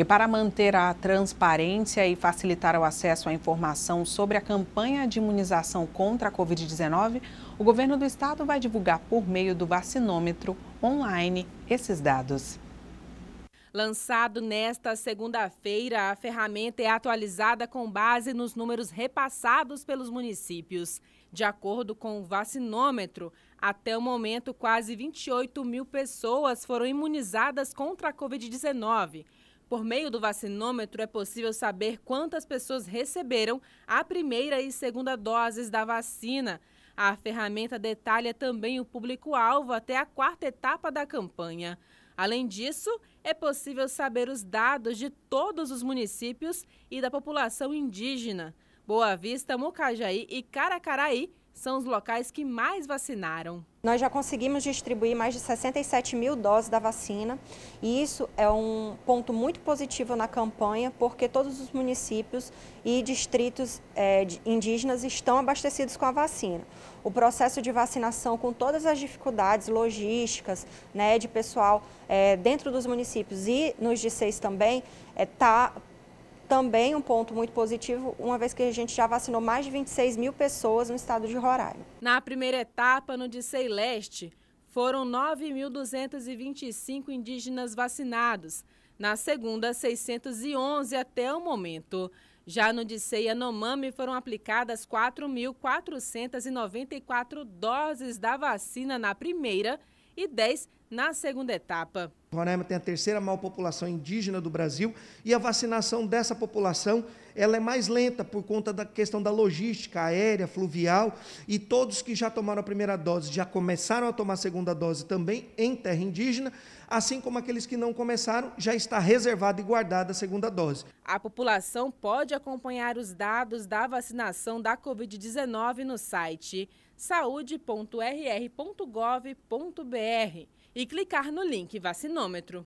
E para manter a transparência e facilitar o acesso à informação sobre a campanha de imunização contra a Covid-19, o governo do estado vai divulgar por meio do vacinômetro online esses dados. Lançado nesta segunda-feira, a ferramenta é atualizada com base nos números repassados pelos municípios. De acordo com o vacinômetro, até o momento, quase 28 mil pessoas foram imunizadas contra a Covid-19. Por meio do vacinômetro, é possível saber quantas pessoas receberam a primeira e segunda doses da vacina. A ferramenta detalha também o público-alvo até a quarta etapa da campanha. Além disso, é possível saber os dados de todos os municípios e da população indígena. Boa Vista, Mucajaí e Caracaraí são os locais que mais vacinaram. Nós já conseguimos distribuir mais de 67 mil doses da vacina e isso é um ponto muito positivo na campanha, porque todos os municípios e distritos é, indígenas estão abastecidos com a vacina. O processo de vacinação, com todas as dificuldades logísticas né, de pessoal é, dentro dos municípios e nos de seis também, está é, tá também um ponto muito positivo, uma vez que a gente já vacinou mais de 26 mil pessoas no estado de Roraima. Na primeira etapa, no Dissei Leste, foram 9.225 indígenas vacinados. Na segunda, 611 até o momento. Já no Dissei Anomami, foram aplicadas 4.494 doses da vacina na primeira e 10 na segunda etapa. Roraima tem a terceira maior população indígena do Brasil e a vacinação dessa população ela é mais lenta por conta da questão da logística aérea, fluvial e todos que já tomaram a primeira dose já começaram a tomar a segunda dose também em terra indígena, assim como aqueles que não começaram já está reservada e guardada a segunda dose. A população pode acompanhar os dados da vacinação da Covid-19 no site saúde.rr.gov.br e clicar no link Vacinômetro.